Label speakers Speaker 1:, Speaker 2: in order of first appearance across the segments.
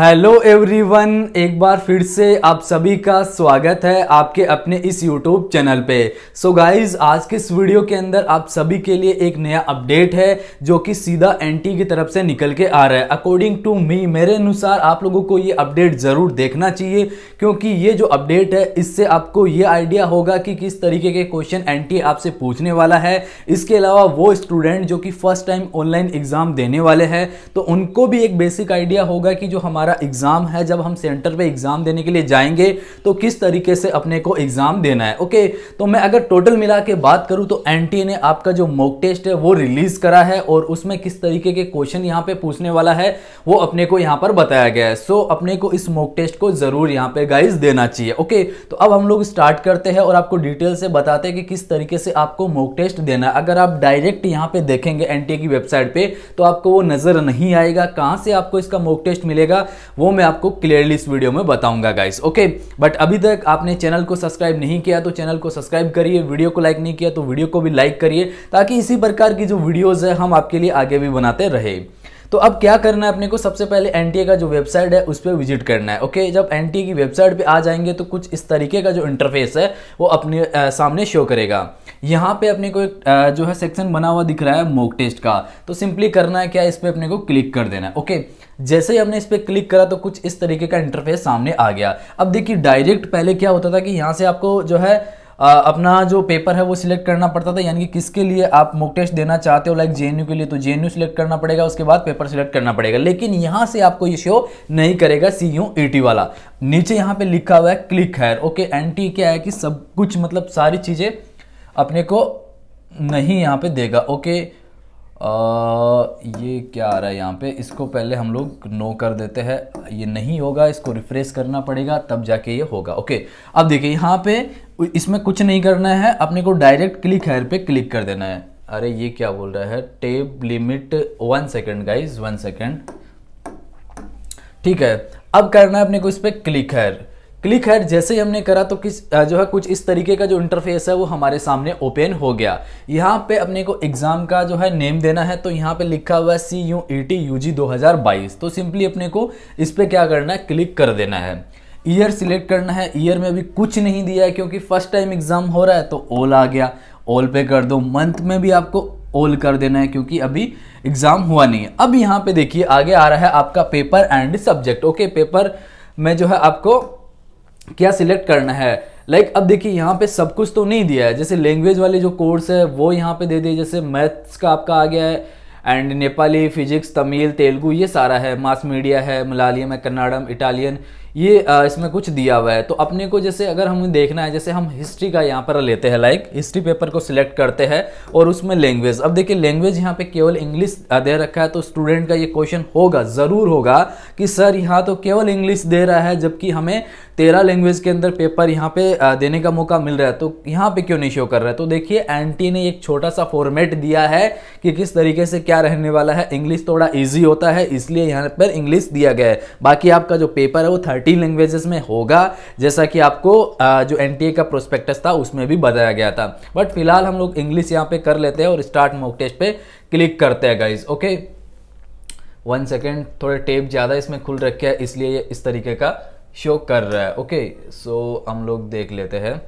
Speaker 1: hello everyone एक बार फिर से आप सभी का स्वागत है आपके अपने इस यूट्यूब चैनल पे सो so गाइस आज के इस वीडियो के अंदर आप सभी के लिए एक नया अपडेट है जो कि सीधा एनटी की तरफ से निकल के आ रहा है अकॉर्डिंग टू मी मेरे अनुसार आप लोगों को ये अपडेट ज़रूर देखना चाहिए क्योंकि ये जो अपडेट है इससे आपको ये आइडिया होगा कि किस तरीके के क्वेश्चन एन आपसे पूछने वाला है इसके अलावा वो स्टूडेंट जो कि फर्स्ट टाइम ऑनलाइन एग्ज़ाम देने वाले हैं तो उनको भी एक बेसिक आइडिया होगा कि जो हमारा हमारा एग्ज़ाम है जब हम सेंटर पे एग्ज़ाम देने के लिए जाएंगे तो किस तरीके से अपने को एग्ज़ाम देना है ओके तो मैं अगर टोटल मिला के बात करूं तो एन ने आपका जो मॉक टेस्ट है वो रिलीज़ करा है और उसमें किस तरीके के क्वेश्चन यहाँ पे पूछने वाला है वो अपने को यहाँ पर बताया गया है सो अपने को इस मॉक टेस्ट को ज़रूर यहाँ पे गाइज देना चाहिए ओके तो अब हम लोग स्टार्ट करते हैं और आपको डिटेल से बताते हैं कि किस तरीके से आपको मॉक टेस्ट देना है अगर आप डायरेक्ट यहाँ पे देखेंगे एन की वेबसाइट पे तो आपको वो नज़र नहीं आएगा कहाँ से आपको इसका मॉक टेस्ट मिलेगा वो मैं आपको क्लियरली इस वीडियो में बताऊंगा गाइस ओके बट अभी तक आपने चैनल को सब्सक्राइब नहीं किया तो चैनल को सब्सक्राइब करिए वीडियो को लाइक नहीं किया तो वीडियो को भी लाइक करिए ताकि इसी प्रकार की जो वीडियोज़ है हम आपके लिए आगे भी बनाते रहे तो अब क्या करना है अपने को सबसे पहले एन का जो वेबसाइट है उस पर विजिट करना है ओके जब एन की वेबसाइट पे आ जाएंगे तो कुछ इस तरीके का जो इंटरफेस है वो अपने आ, सामने शो करेगा यहाँ पे अपने को एक जो है सेक्शन बना हुआ दिख रहा है मोक टेस्ट का तो सिंपली करना है क्या इस पर अपने को क्लिक कर देना है ओके जैसे ही हमने इस पर क्लिक करा तो कुछ इस तरीके का इंटरफेस सामने आ गया अब देखिए डायरेक्ट पहले क्या होता था कि यहाँ से आपको जो है आ, अपना जो पेपर है वो सिलेक्ट करना पड़ता था यानी कि किसके लिए आप मॉक टेस्ट देना चाहते हो लाइक जेएनयू के लिए तो जेएनयू सिलेक्ट करना पड़ेगा उसके बाद पेपर सिलेक्ट करना पड़ेगा लेकिन यहाँ से आपको ये शो नहीं करेगा सी यू ई वाला नीचे यहाँ पे लिखा हुआ है क्लिक है ओके एंटी क्या है कि सब कुछ मतलब सारी चीज़ें अपने को नहीं यहाँ पे देगा ओके आ, ये क्या आ रहा है यहाँ पे इसको पहले हम लोग नो कर देते हैं ये नहीं होगा इसको रिफ्रेश करना पड़ेगा तब जाके ये होगा ओके अब देखिए यहाँ पे इसमें कुछ नहीं करना है अपने को डायरेक्ट क्लिक हेयर पे क्लिक कर देना है अरे ये क्या बोल रहा है tape limit one second guys one second ठीक है अब करना है अपने को इस पर क्लिक हेयर क्लिक हेड जैसे ही हमने करा तो किस जो है कुछ इस तरीके का जो इंटरफेस है वो हमारे सामने ओपन हो गया यहाँ पे अपने को एग्ज़ाम का जो है नेम देना है तो यहाँ पे लिखा हुआ है सी यू ई टी यू जी दो हज़ार बाईस तो सिंपली अपने को इस पर क्या करना है क्लिक कर देना है ईयर सिलेक्ट करना है ईयर में अभी कुछ नहीं दिया है क्योंकि फर्स्ट टाइम एग्ज़ाम हो रहा है तो ओल आ गया ओल पे कर दो मंथ में भी आपको ओल कर देना है क्योंकि अभी एग्ज़ाम हुआ नहीं है अब यहाँ पे देखिए आगे आ रहा है आपका paper and subject okay paper में जो है आपको क्या सिलेक्ट करना है लाइक like, अब देखिए यहाँ पे सब कुछ तो नहीं दिया है जैसे लैंग्वेज वाले जो कोर्स है वो यहाँ पे दे दिए जैसे मैथ्स का आपका आ गया है एंड नेपाली फिजिक्स तमिल तेलुगू ये सारा है मास मीडिया है मलालियम है कन्नाडम इटालियन ये आ, इसमें कुछ दिया हुआ है तो अपने को जैसे अगर हमें देखना है जैसे हम हिस्ट्री का यहाँ पर लेते हैं लाइक हिस्ट्री पेपर को सिलेक्ट करते हैं और उसमें लैंग्वेज अब देखिए लैंग्वेज यहाँ पे केवल इंग्लिश दे रखा है तो स्टूडेंट का ये क्वेश्चन होगा ज़रूर होगा कि सर यहाँ तो केवल इंग्लिश दे रहा है जबकि हमें तेरह लैंग्वेज के अंदर पेपर यहाँ पे देने का मौका मिल रहा है तो यहाँ पे क्यों नहीं शो कर रहा है तो देखिए एंटी ने एक छोटा सा फॉर्मेट दिया है कि किस तरीके से क्या रहने वाला है इंग्लिश थोड़ा ईजी होता है इसलिए यहाँ पर इंग्लिश दिया गया है बाकी आपका जो पेपर है वो थर्टी लैंग्वेजेस में होगा जैसा कि आपको जो एन का प्रोस्पेक्टस था उसमें भी बताया गया था बट फिलहाल हम लोग इंग्लिश यहाँ पे कर लेते हैं और स्टार्ट मॉक टेस्ट पे क्लिक करते हैं गाइज ओके वन सेकेंड थोड़े टेप ज़्यादा इसमें खुल रखे है इसलिए इस तरीके का शो कर रहा है ओके सो so, हम लोग देख लेते हैं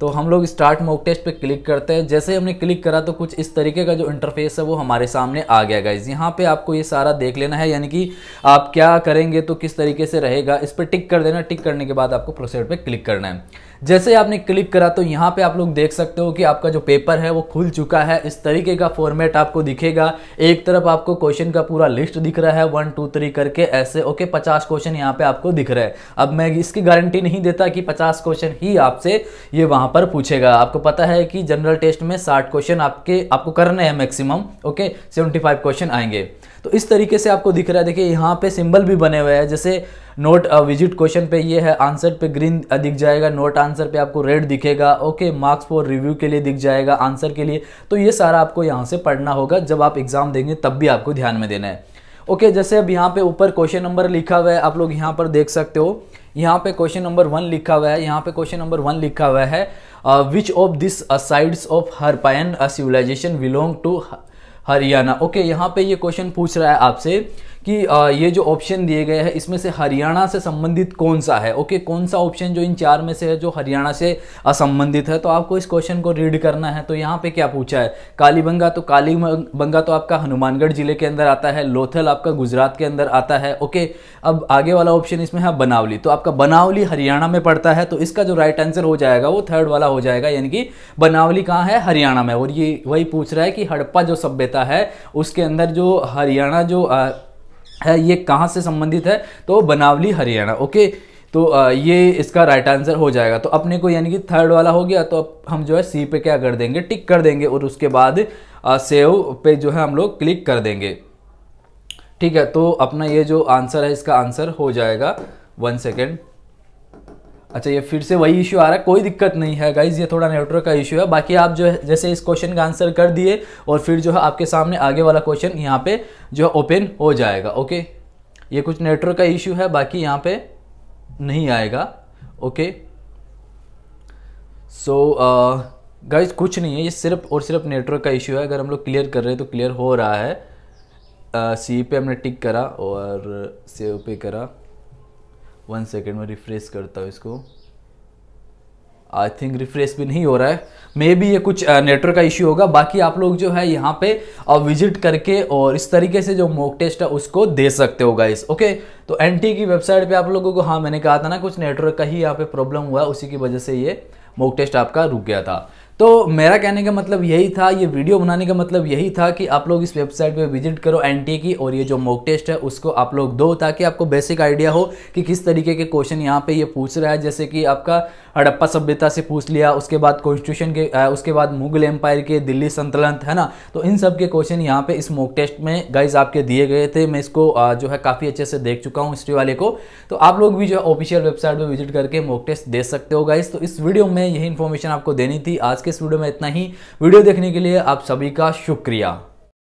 Speaker 1: तो हम लोग स्टार्ट मॉक टेस्ट पे क्लिक करते हैं जैसे हमने क्लिक करा तो कुछ इस तरीके का जो इंटरफेस है वो हमारे सामने आ गया गाइज यहाँ पे आपको ये सारा देख लेना है यानी कि आप क्या करेंगे तो किस तरीके से रहेगा इस पर टिक कर देना टिक करने के बाद आपको प्रोसेड पे क्लिक करना है जैसे आपने क्लिक करा तो यहाँ पे आप लोग देख सकते हो कि आपका जो पेपर है वो खुल चुका है इस तरीके का फॉर्मेट आपको दिखेगा एक तरफ आपको क्वेश्चन का पूरा लिस्ट दिख रहा है वन टू थ्री करके ऐसे ओके पचास क्वेश्चन यहाँ पे आपको दिख रहा है अब मैं इसकी गारंटी नहीं देता कि पचास क्वेश्चन ही आपसे ये वहाँ वहाँ पर पूछेगा आपको पता है कि जनरल टेस्ट में साठ क्वेश्चन आपके आपको करने हैं maximum okay seventy five question आएंगे तो इस तरीके से आपको दिख रहा है देखिए यहाँ पे सिंबल भी बने हुए हैं जैसे नोट विजिट क्वेश्चन पे ये है आंसर पे ग्रीन uh, दिख जाएगा नोट आंसर पे आपको रेड दिखेगा ओके मार्क्स फॉर रिव्यू के लिए दिख जाएगा आंसर के लिए तो ये सारा आपको यहाँ से पढ़ना होगा जब आप एग्ज़ाम देंगे तब भी आपको ध्यान में देना है ओके जैसे अब यहाँ पे ऊपर क्वेश्चन नंबर लिखा हुआ है आप लोग यहाँ पर देख सकते हो यहाँ पे क्वेश्चन नंबर वन लिखा हुआ है यहाँ पे क्वेश्चन नंबर वन लिखा हुआ है which of this sides of हरपायन civilisation belong to Haryana okay यहाँ पे ये क्वेश्चन पूछ रहा है आपसे कि ये जो ऑप्शन दिए गए हैं इसमें से हरियाणा से संबंधित कौन सा है ओके कौन सा ऑप्शन जो इन चार में से है जो हरियाणा से संबंधित है तो आपको इस क्वेश्चन को रीड करना है तो यहाँ पे क्या पूछा है कालीबंगा तो कालीबंगा तो आपका हनुमानगढ़ जिले के अंदर आता है लोथल आपका गुजरात के अंदर आता है ओके अब आगे वाला ऑप्शन इसमें है बनावली तो आपका बनावली हरियाणा में पड़ता है तो इसका जो राइट आंसर हो जाएगा वो थर्ड वाला हो जाएगा यानी कि बनावली कहाँ है हरियाणा में और ये वही पूछ रहा है कि हड़प्पा जो सभ्यता है उसके अंदर जो हरियाणा जो है ये कहाँ से संबंधित है तो बनावली हरियाणा ओके तो ये इसका राइट आंसर हो जाएगा तो अपने को यानी कि थर्ड वाला हो गया तो अब हम जो है सी पे क्या कर देंगे टिक कर देंगे और उसके बाद सेव पे जो है हम लोग क्लिक कर देंगे ठीक है तो अपना ये जो आंसर है इसका आंसर हो जाएगा वन सेकेंड अच्छा ये फिर से वही इश्यू आ रहा है कोई दिक्कत नहीं है गाइज ये थोड़ा नेटवर्क का इशू है बाकी आप जो है जैसे इस क्वेश्चन का आंसर कर दिए और फिर जो है आपके सामने आगे वाला क्वेश्चन यहाँ पे जो है ओपन हो जाएगा ओके ये कुछ नेटवर्क का इशू है बाकी यहाँ पे नहीं आएगा ओके सो गाइज कुछ नहीं है ये सिर्फ और सिर्फ नेटवर्क का इशू है अगर हम लोग क्लियर कर रहे हैं तो क्लियर हो रहा है सी uh, पे हमने टिक करा और सेव पे करा वन सेकेंड में रिफ्रेश करता हूँ इसको आई थिंक रिफ्रेश भी नहीं हो रहा है मे बी ये कुछ नेटवर्क uh, का इश्यू होगा बाकी आप लोग जो है यहाँ पे विजिट uh, करके और इस तरीके से जो मॉक टेस्ट है उसको दे सकते हो गाइस ओके तो एन की वेबसाइट पे आप लोगों को हाँ मैंने कहा था ना कुछ नेटवर्क का ही यहाँ पे प्रॉब्लम हुआ उसी की वजह से ये मॉक टेस्ट आपका रुक गया था तो मेरा कहने का मतलब यही था ये वीडियो बनाने का मतलब यही था कि आप लोग इस वेबसाइट पे विजिट करो एन की और ये जो मॉक टेस्ट है उसको आप लोग दो ताकि आपको बेसिक आइडिया हो कि किस तरीके के क्वेश्चन यहाँ पे ये पूछ रहा है जैसे कि आपका हड़प्पा सभ्यता से पूछ लिया उसके बाद कॉन्स्टिट्यूशन के आ, उसके बाद मुगल एम्पायर के दिल्ली संतुलन है ना तो इन सब के क्वेश्चन यहाँ पे इस मॉक टेस्ट में गाइज आपके दिए गए थे मैं इसको आ, जो है काफ़ी अच्छे से देख चुका हूँ हिस्ट्री वाले को तो आप लोग भी जो है ऑफिशियल वेबसाइट पर विजिट करके मॉक टेस्ट दे सकते हो गाइज तो इस वीडियो में यही इन्फॉर्मेशन आपको देनी थी आज के इस वीडियो में इतना ही वीडियो देखने के लिए आप सभी का शुक्रिया